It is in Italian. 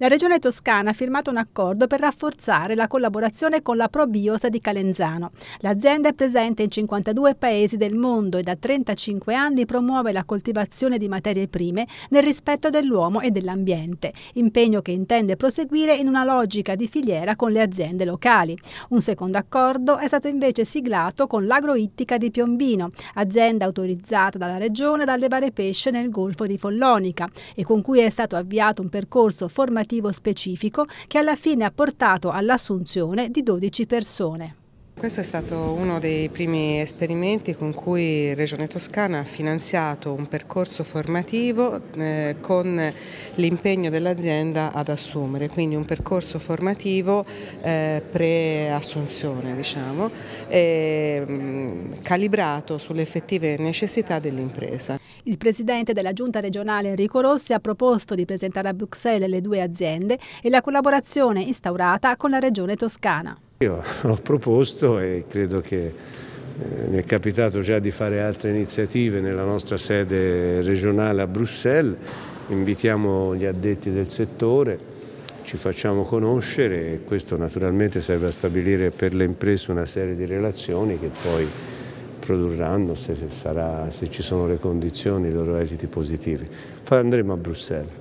La Regione Toscana ha firmato un accordo per rafforzare la collaborazione con la ProBios di Calenzano. L'azienda è presente in 52 paesi del mondo e da 35 anni promuove la coltivazione di materie prime nel rispetto dell'uomo e dell'ambiente, impegno che intende proseguire in una logica di filiera con le aziende locali. Un secondo accordo è stato invece siglato con l'Agroittica di Piombino, azienda autorizzata dalla Regione ad allevare pesce nel Golfo di Follonica e con cui è stato avviato un percorso formativo formativo specifico che alla fine ha portato all'assunzione di 12 persone. Questo è stato uno dei primi esperimenti con cui Regione Toscana ha finanziato un percorso formativo eh, con l'impegno dell'azienda ad assumere, quindi un percorso formativo eh, pre-assunzione, diciamo, mm, calibrato sulle effettive necessità dell'impresa. Il presidente della giunta regionale Enrico Rossi ha proposto di presentare a Bruxelles le due aziende e la collaborazione instaurata con la Regione Toscana. Io ho proposto e credo che eh, mi è capitato già di fare altre iniziative nella nostra sede regionale a Bruxelles, invitiamo gli addetti del settore, ci facciamo conoscere e questo naturalmente serve a stabilire per le imprese una serie di relazioni che poi produrranno, se, sarà, se ci sono le condizioni, i loro esiti positivi. Poi andremo a Bruxelles.